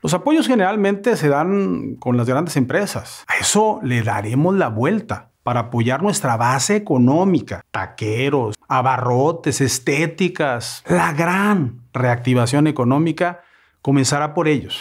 Los apoyos generalmente se dan con las grandes empresas. A eso le daremos la vuelta para apoyar nuestra base económica, taqueros, abarrotes, estéticas, la gran reactivación económica comenzará por ellos.